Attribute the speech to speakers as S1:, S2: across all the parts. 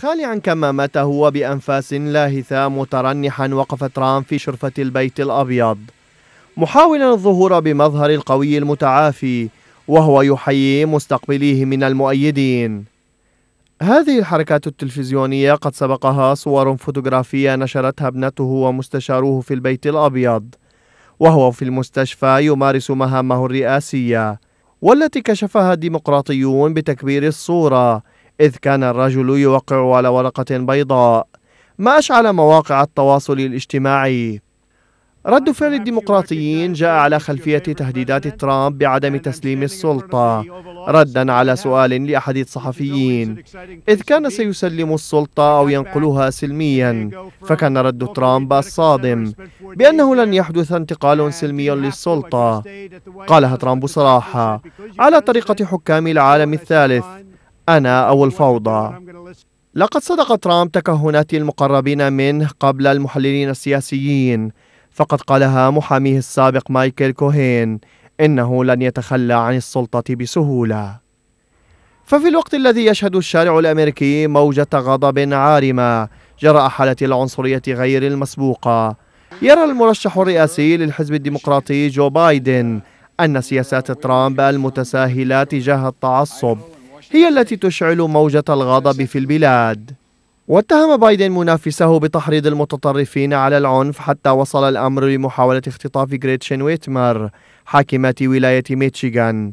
S1: خالعا كمامته وبأنفاس لاهثة مترنحا وقف ترامب في شرفة البيت الأبيض محاولا الظهور بمظهر القوي المتعافي وهو يحيي مستقبليه من المؤيدين هذه الحركات التلفزيونية قد سبقها صور فوتوغرافية نشرتها ابنته ومستشاروه في البيت الأبيض وهو في المستشفى يمارس مهامه الرئاسية والتي كشفها الديمقراطيون بتكبير الصورة إذ كان الرجل يوقع على ورقة بيضاء ما أشعل مواقع التواصل الاجتماعي رد فعل الديمقراطيين جاء على خلفية تهديدات ترامب بعدم تسليم السلطة ردا على سؤال لأحد الصحفيين إذ كان سيسلم السلطة أو ينقلها سلميا فكان رد ترامب الصادم بأنه لن يحدث انتقال سلمي للسلطة قالها ترامب صراحة على طريقة حكام العالم الثالث أنا أو الفوضى لقد صدق ترامب تكهنات المقربين منه قبل المحللين السياسيين فقد قالها محاميه السابق مايكل كوهين إنه لن يتخلى عن السلطة بسهولة ففي الوقت الذي يشهد الشارع الأمريكي موجة غضب عارمة جراء حالة العنصرية غير المسبوقة يرى المرشح الرئاسي للحزب الديمقراطي جو بايدن أن سياسات ترامب المتساهلة تجاه التعصب هي التي تشعل موجة الغضب في البلاد واتهم بايدن منافسه بتحريض المتطرفين على العنف حتى وصل الأمر لمحاولة اختطاف غريتشن ويتمر حاكمة ولاية ميتشيغان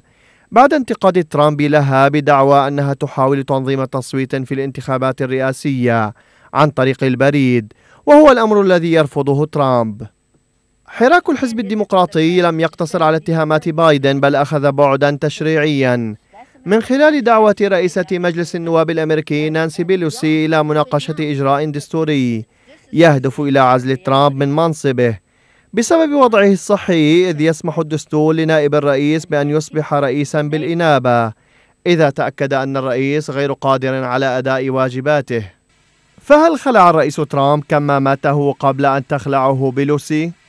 S1: بعد انتقاد ترامب لها بدعوى أنها تحاول تنظيم تصويت في الانتخابات الرئاسية عن طريق البريد وهو الأمر الذي يرفضه ترامب حراك الحزب الديمقراطي لم يقتصر على اتهامات بايدن بل أخذ بعدا تشريعيا من خلال دعوة رئيسة مجلس النواب الأمريكي نانسي بيلوسي إلى مناقشة إجراء دستوري يهدف إلى عزل ترامب من منصبه بسبب وضعه الصحي إذ يسمح الدستور لنائب الرئيس بأن يصبح رئيسا بالإنابة إذا تأكد أن الرئيس غير قادر على أداء واجباته فهل خلع الرئيس ترامب كما ماته قبل أن تخلعه بيلوسي؟